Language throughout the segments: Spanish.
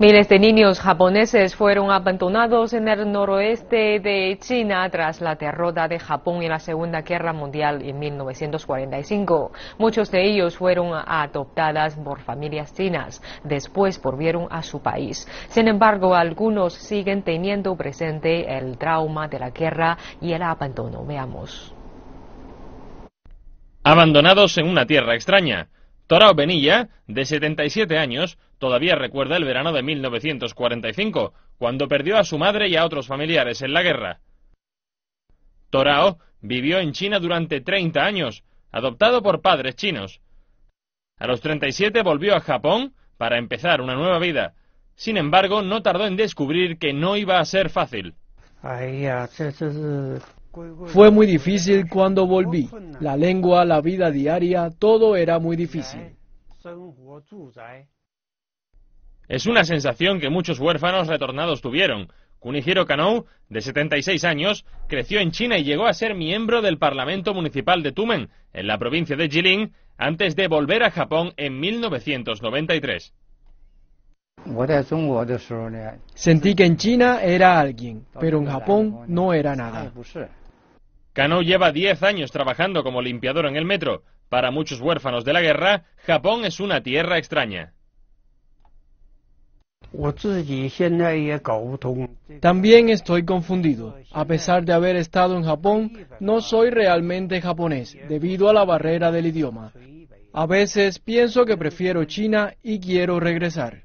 Miles de niños japoneses fueron abandonados en el noroeste de China tras la derrota de Japón en la Segunda Guerra Mundial en 1945. Muchos de ellos fueron adoptados por familias chinas. Después volvieron a su país. Sin embargo, algunos siguen teniendo presente el trauma de la guerra y el abandono. Veamos. Abandonados en una tierra extraña. Torao Benilla, de 77 años, todavía recuerda el verano de 1945, cuando perdió a su madre y a otros familiares en la guerra. Torao vivió en China durante 30 años, adoptado por padres chinos. A los 37 volvió a Japón para empezar una nueva vida. Sin embargo, no tardó en descubrir que no iba a ser fácil. Fue muy difícil cuando volví. La lengua, la vida diaria, todo era muy difícil. Es una sensación que muchos huérfanos retornados tuvieron. Kunihiro Kanou, de 76 años, creció en China y llegó a ser miembro del Parlamento Municipal de Tumen, en la provincia de Jilin, antes de volver a Japón en 1993. Sentí que en China era alguien, pero en Japón no era nada. Kano pues lleva 10 años trabajando como limpiador en el metro. Para muchos huérfanos de la guerra, Japón es una tierra extraña. También estoy confundido. A pesar de haber estado en Japón, no soy realmente japonés debido a la barrera del idioma. A veces pienso que prefiero China y quiero regresar.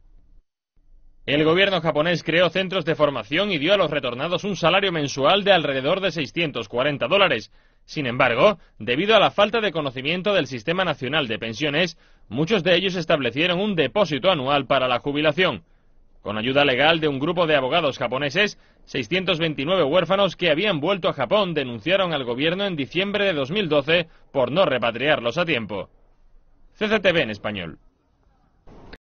El gobierno japonés creó centros de formación y dio a los retornados un salario mensual de alrededor de 640 dólares. Sin embargo, debido a la falta de conocimiento del Sistema Nacional de Pensiones, muchos de ellos establecieron un depósito anual para la jubilación. Con ayuda legal de un grupo de abogados japoneses, 629 huérfanos que habían vuelto a Japón denunciaron al gobierno en diciembre de 2012 por no repatriarlos a tiempo. CCTV en español.